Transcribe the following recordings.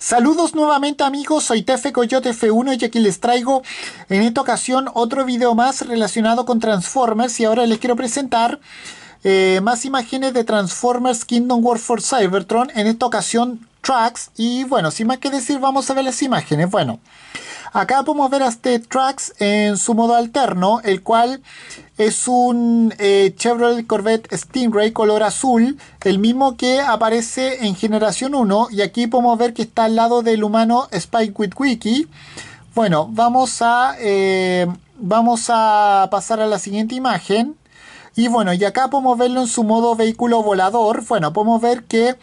Saludos nuevamente amigos, soy Tefe Coyote F1 y aquí les traigo en esta ocasión otro video más relacionado con Transformers y ahora les quiero presentar eh, más imágenes de Transformers Kingdom War for Cybertron, en esta ocasión Tracks. Y bueno, sin más que decir, vamos a ver las imágenes. Bueno, acá podemos ver a este Tracks en su modo alterno, el cual es un eh, Chevrolet Corvette Stingray color azul, el mismo que aparece en Generación 1. Y aquí podemos ver que está al lado del humano Spike with Wiki. Bueno, vamos a, eh, vamos a pasar a la siguiente imagen. Y bueno, y acá podemos verlo en su modo vehículo volador. Bueno, podemos ver que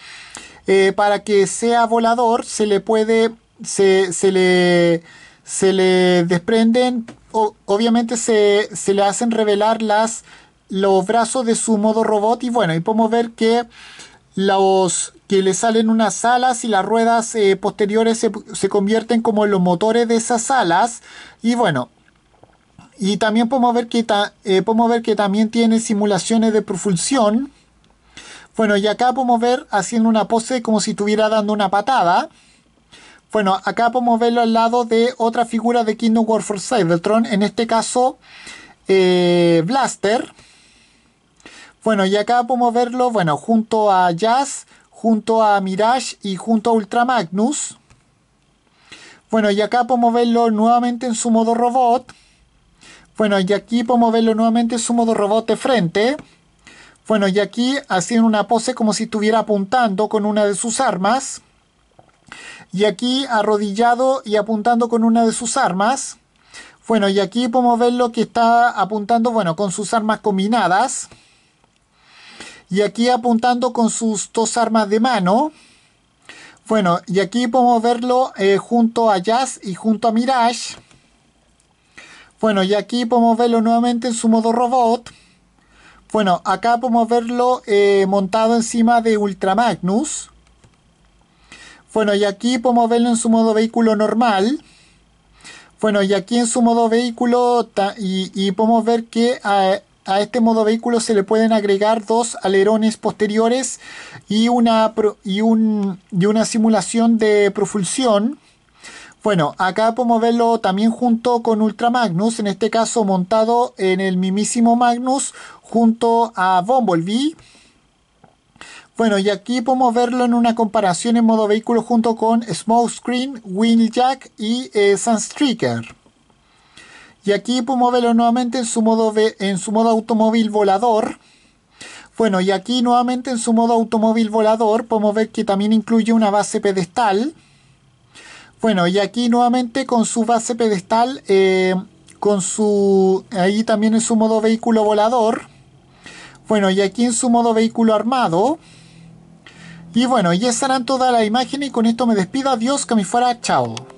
eh, para que sea volador se le puede, se, le, desprenden, o, obviamente se, le hacen revelar las, los brazos de su modo robot y bueno, y podemos ver que los que le salen unas alas y las ruedas eh, posteriores se, convierten como los motores de esas alas y bueno, y también podemos ver que, eh, podemos ver que también tiene simulaciones de propulsión. Bueno, y acá podemos ver haciendo una pose como si estuviera dando una patada. Bueno, acá podemos verlo al lado de otra figura de Kingdom War Cybertron, en este caso eh, Blaster. Bueno, y acá podemos verlo, bueno, junto a Jazz, junto a Mirage y junto a Ultra Magnus. Bueno, y acá podemos verlo nuevamente en su modo robot. Bueno, y aquí podemos verlo nuevamente en su modo robot de frente. Bueno, y aquí haciendo una pose como si estuviera apuntando con una de sus armas. Y aquí arrodillado y apuntando con una de sus armas. Bueno, y aquí podemos ver lo que está apuntando, bueno, con sus armas combinadas. Y aquí apuntando con sus dos armas de mano. Bueno, y aquí podemos verlo eh, junto a Jazz y junto a Mirage. Bueno, y aquí podemos verlo nuevamente en su modo robot. Bueno, acá podemos verlo eh, montado encima de Ultra Magnus. Bueno, y aquí podemos verlo en su modo vehículo normal. Bueno, y aquí en su modo vehículo, y, podemos ver que a, este modo vehículo se le pueden agregar dos alerones posteriores y una, y, una simulación de profusión. Bueno, acá podemos verlo también junto con Ultra Magnus, en este caso montado en el mismísimo Magnus junto a Bumblebee. Bueno, y aquí podemos verlo en una comparación en modo vehículo junto con Small Smokescreen, Wheeljack y eh, Sunstreaker. Y aquí podemos verlo nuevamente en su modo, en su modo automóvil volador. Bueno, y aquí nuevamente en su modo automóvil volador podemos ver que también incluye una base pedestal. Bueno, y aquí nuevamente con su base pedestal, eh, con su. ahí también en su modo vehículo volador. Bueno, y aquí en su modo vehículo armado. Y bueno, y estarán toda toda la imagen y con esto me despido. Adiós, que me fuera. Chao.